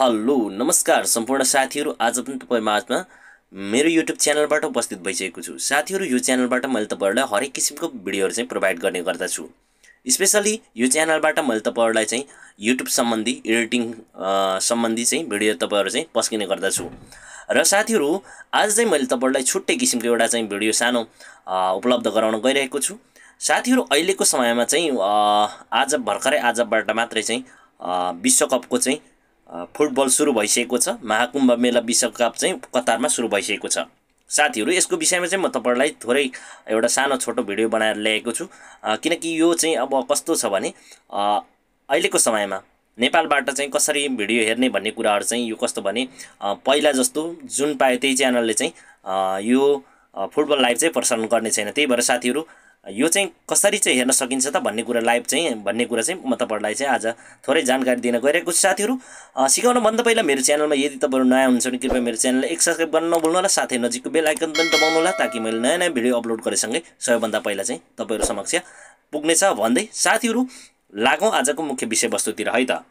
hello नमस्कार सम्पूर्ण साथीहरू आज पनि तपाईँ माझमा मेरो युट्युब च्यानलबाट उपस्थित भइसकेको छु साथीहरू यो च्यानलबाट मैले तपाईँहरूलाई हरेक किसिमको भिडियोहरू चाहिँ प्रोभाइड गर्ने गर्दछु स्पेसली यो च्यानलबाट मैले तपाईँहरूलाई चाहिँ युट्युब सम्बन्धी एडिटिङ सम्बन्धी चाहिँ भिडियो तपाईँहरू चाहिँ पस्किने गर्दछु र साथीहरू आज चाहिँ मैले तपाईँहरूलाई छुट्टै किसिमको एउटा चाहिँ भिडियो सानो उपलब्ध गराउन गइरहेको छु साथीहरू अहिलेको समयमा चाहिँ आज भर्खरै आजबाट मात्रै चाहिँ विश्वकपको चाहिँ फुटबल सुरु भइसकेको छ महाकुम्भ मेला विश्वकप चाहिँ कतारमा सुरु भइसकेको छ साथीहरू यसको विषयमा चाहिँ म तपाईँलाई थोरै एउटा सानो छोटो भिडियो बनाएर ल्याएको छु किनकि यो चाहिँ अब कस्तो छ भने अहिलेको समयमा नेपालबाट चाहिँ कसरी भिडियो हेर्ने भन्ने कुराहरू चाहिँ यो कस्तो भने पहिला जस्तो जुन पायो त्यही च्यानलले चाहिँ यो फुटबल लाइभ चाहिँ प्रसारण गर्ने छैन त्यही भएर साथीहरू यो चाहिँ कसरी चाहिँ हेर्न सकिन्छ त भन्ने कुरा लाइभ चाहिँ भन्ने कुरा चाहिँ म तपाईँहरूलाई चाहिँ आज थोरै जानकारी दिन गइरहेको छु साथीहरू सिकाउनुभन्दा पहिला मेरो च्यानलमा यदि तपाईँहरू नयाँ हुनुहुन्छ भने कृपया मेरो च्यानललाई एक सब्सक्राइब गर्न नभुल्नु होला साथै नजिकको बेल आइकन पनि दबाउनु होला ताकि मैले नयाँ नयाँ भिडियो अपलोड गरेसँगै सबैभन्दा पहिला चाहिँ तपाईँहरू समक्ष पुग्नेछ भन्दै साथीहरू लागौँ आजको मुख्य विषयवस्तुतिर है त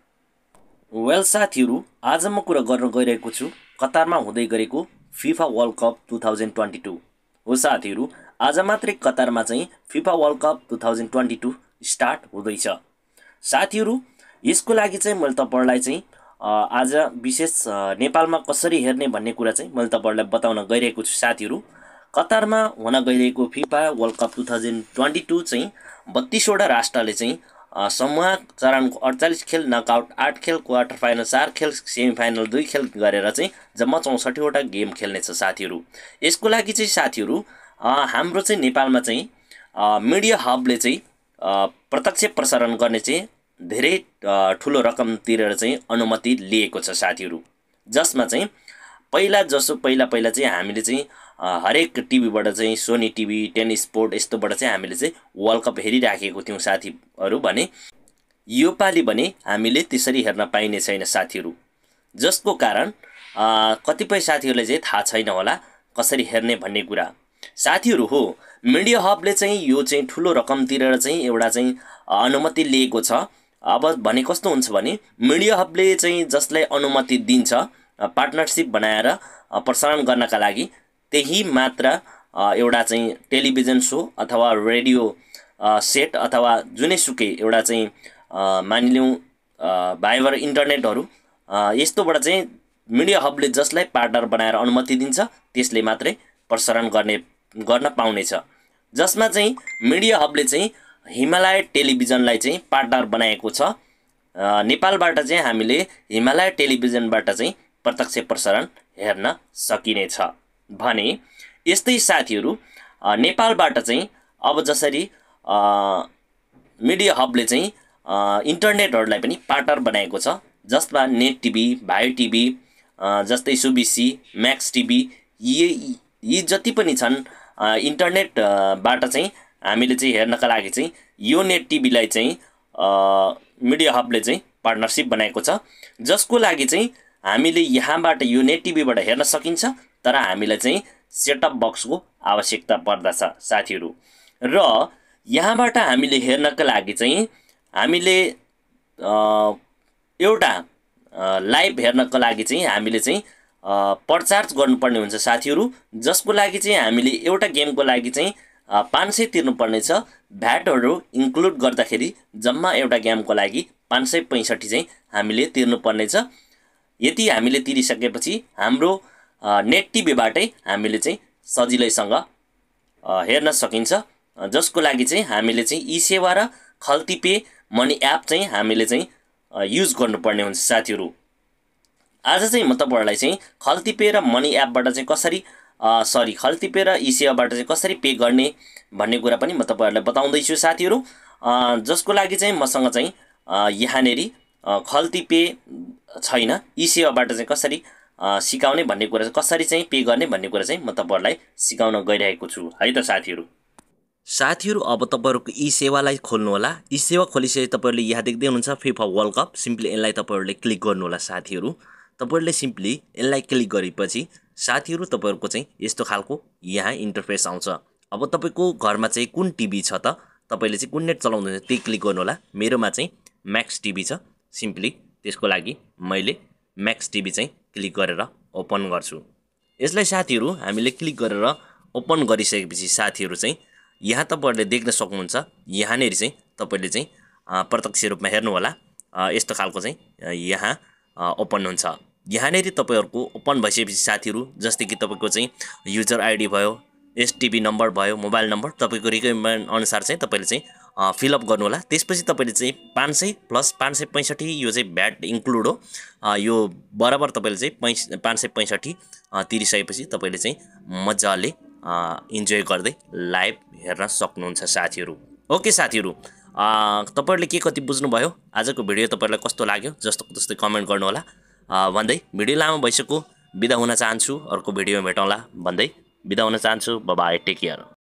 वेल साथीहरू आज म कुरा गर्न गइरहेको छु कतारमा हुँदै गरेको FIFA world cup two thousand twenty two हो साथीहरू आज मात्रै कतारमा चाहिँ FIFA world cup two thousand twenty two start हुँदैछ साथीहरू यसको लागि चाहिँ मैले तपाईँलाई चाहिँ आज विशेष नेपालमा कसरी हेर्ने भन्ने कुरा चाहिँ मैले तपाईँहरूलाई बताउन गइरहेको छु साथीहरू कतारमा हुन गइरहेको FIFA world cup two thousand twenty two चाहिँ बत्तिसवटा राष्ट्रले चाहिँ समूह चरणको अडचालिस खेल नकआउट आठ खेल क्वार्टर फाइनल चार खेल सेमी फाइनल दुई खेल गरेर चाहिँ जम्मा चौसठीवटा गेम खेल्नेछ साथीहरू यसको लागि चाहिँ साथीहरू हाम्रो चाहिँ नेपालमा चाहिँ मिडिया हबले चाहिँ प्रत्यक्ष प्रसारण गर्ने चाहिँ धेरै ठुलो रकम तिरेर चाहिँ अनुमति लिएको छ साथीहरू जसमा चाहिँ पहिला जसो पहिला पहिला चाहिँ हामीले चाहिँ हरेक टिभीबाट चाहिँ सोनी टिभी टेन स्पोर्ट यस्तोबाट चाहिँ हामीले चाहिँ वर्ल्ड कप हेरिराखेको थियौँ साथीहरू भने योपालि भने हामीले त्यसरी हेर्न पाइने छैन साथीहरू जसको कारण कतिपय साथीहरूलाई चाहिँ थाहा छैन होला कसरी हेर्ने भन्ने कुरा साथीहरू हो मिडिया हबले चाहिँ यो चाहिँ ठुलो रकम तिरेर चाहिँ एउटा चाहिँ अनुमति लिएको छ अब भने कस्तो हुन्छ भने मिडिया हबले चाहिँ जसलाई अनुमति दिन्छ पार्टनरसिप बनाएर प्रसारण गर्नका लागि त्यही मात्र एउटा चाहिँ टेलिभिजन सो अथवा रेडियो सेट अथवा जुनै सुकै एउटा चाहिँ मानिलिउँ भाइबर इन्टरनेटहरू यस्तोबाट चाहिँ मिडिया हबले जसलाई पार्टनर बनाएर अनुमति दिन्छ त्यसले मात्रै प्रसारण गर्ने गर्न पाउनेछ जसमा चाहिँ मिडिया हबले चाहिँ हिमालय टेलिभिजनलाई चाहिँ पार्टनर बनाएको छ नेपालबाट चाहिँ हामीले हिमालय टेलिभिजनबाट चाहिँ प्रत्यक्ष प्रसारण हेर्न सकिनेछ भने यस्तै साथीहरू नेपालबाट चाहिँ अब जसरी मिडिया हबले चाहिँ इन्टरनेटहरूलाई पनि पार्टनर बनाएको छ जसमा नेट टिभी भाइ टिभी जस्तै सुबिसी म्याक्स टिभी यी यी जति पनि छन् इन्टरनेटबाट चाहिँ हामीले चाहिँ हेर्नका लागि चाहिँ यो नेट टिभीलाई चाहिँ मिडिया हबले चाहिँ पार्टनरसिप बनाएको छ जसको लागि चाहिँ हामीले यहाँबाट यो नेट टिभीबाट हेर्न सकिन्छ तर हामीलाई चाहिँ सेटअप बक्सको आवश्यकता पर्दछ साथीहरू र यहाँबाट हामीले हेर्नका लागि चाहिँ हामीले एउटा लाइभ हेर्नको लागि चाहिँ हामीले चाहिँ पर्चार्ज गर्नुपर्ने हुन्छ साथीहरू जसको लागि चाहिँ हामीले एउटा गेमको लागि चाहिँ पाँच सय तिर्नुपर्नेछ भ्याटहरू इन्क्लुड गर्दाखेरि जम्मा एउटा गेमको लागि पाँच सय पैँसठी चाहिँ हामीले तिर्नुपर्नेछ यति हामीले तिरिसकेपछि हाम्रो नेट टिभीबाटै हामीले चाहिँ सजिलैसँग हेर्न सकिन्छ जसको लागि चाहिँ हामीले चाहिँ ई सेवा र खल्ती पे मनी एप चाहिँ हामीले चाहिँ युज गर्नुपर्ने हुन्छ साथीहरू आज चाहिँ म तपाईँहरूलाई चाहिँ खल्तीपे र मनी एपबाट चाहिँ कसरी सरी खल्तिपे र इसिआबाट e चाहिँ कसरी पे गर्ने भन्ने कुरा पनि म तपाईँहरूलाई बताउँदैछु साथीहरू जसको लागि चाहिँ मसँग चाहिँ यहाँनेरि खल्तिपे छैन इसिआबाट e चाहिँ कसरी सिकाउने भन्ने कुरा कसरी चाहिँ पे गर्ने भन्ने कुरा चाहिँ म तपाईँहरूलाई सिकाउन गइरहेको छु है त साथीहरू साथीहरू अब तपाईँहरूको यी e सेवालाई खोल्नु होला यी सेवा खोलिसकेपछि तपाईँहरूले यहाँ देख्दै हुनुहुन्छ फिफा वर्ल्ड कप सिम्पली यसलाई तपाईँहरूले क्लिक गर्नुहोला साथीहरू तपाईँहरूले सिम्पली यसलाई क्लिक गरेपछि साथीहरू तपाईँहरूको चाहिँ यस्तो खालको यहाँ इन्टरफेस आउँछ अब तपाईँको घरमा चाहिँ कुन टिभी छ त तपाईँले चाहिँ कुन नेट चलाउनुहुन्छ त्यही क्लिक गर्नुहोला मेरोमा चाहिँ म्याक्स टिभी छ सिम्पली त्यसको लागि मैले म्याक्स टिभी चाहिँ क्लिक गरेर ओपन गर्छु यसलाई साथीहरू हामीले क्लिक गरेर ओपन गरिसकेपछि साथीहरू चाहिँ यहाँ तपाईँहरूले देख्न सक्नुहुन्छ यहाँनिर चाहिँ तपाईँले चाहिँ प्रत्यक्ष रूपमा हेर्नुहोला यस्तो खालको चाहिँ यहाँ ओपन हुन्छ यहाँनिर तपाईँहरूको ओपन भइसकेपछि साथीहरू जस्तै कि तपाईँको चाहिँ युजर आइडी भयो एसटिबी नम्बर भयो मोबाइल नम्बर तपाईँको रिक्वायरमेन्ट अनुसार चाहिँ तपाईँले चाहिँ फिलअप गर्नुहोला त्यसपछि तपाईँले चाहिँ पाँच सय प्लस पाँच सय पैँसठी यो चाहिँ भ्याट इन्क्लुड हो यो बराबर तपाईँले चाहिँ पैँस पाँच सय पैँसठी तिरिसकेपछि तपाईँले चाहिँ मजाले इन्जोय गर्दै लाइभ हेर्न सक्नुहुन्छ साथीहरू ओके साथीहरू तपाईँहरूले के कति बुझ्नुभयो आजको भिडियो तपाईँहरूलाई कस्तो लाग्यो जस्तो जस्तै कमेन्ट गर्नुहोला भन्दै भिडियो लामो भइसक्यो बिदा हुन चाहन्छु अर्को भिडियोमा भेटौँला भन्दै बिदा हुन चाहन्छु बाबा टेक केयर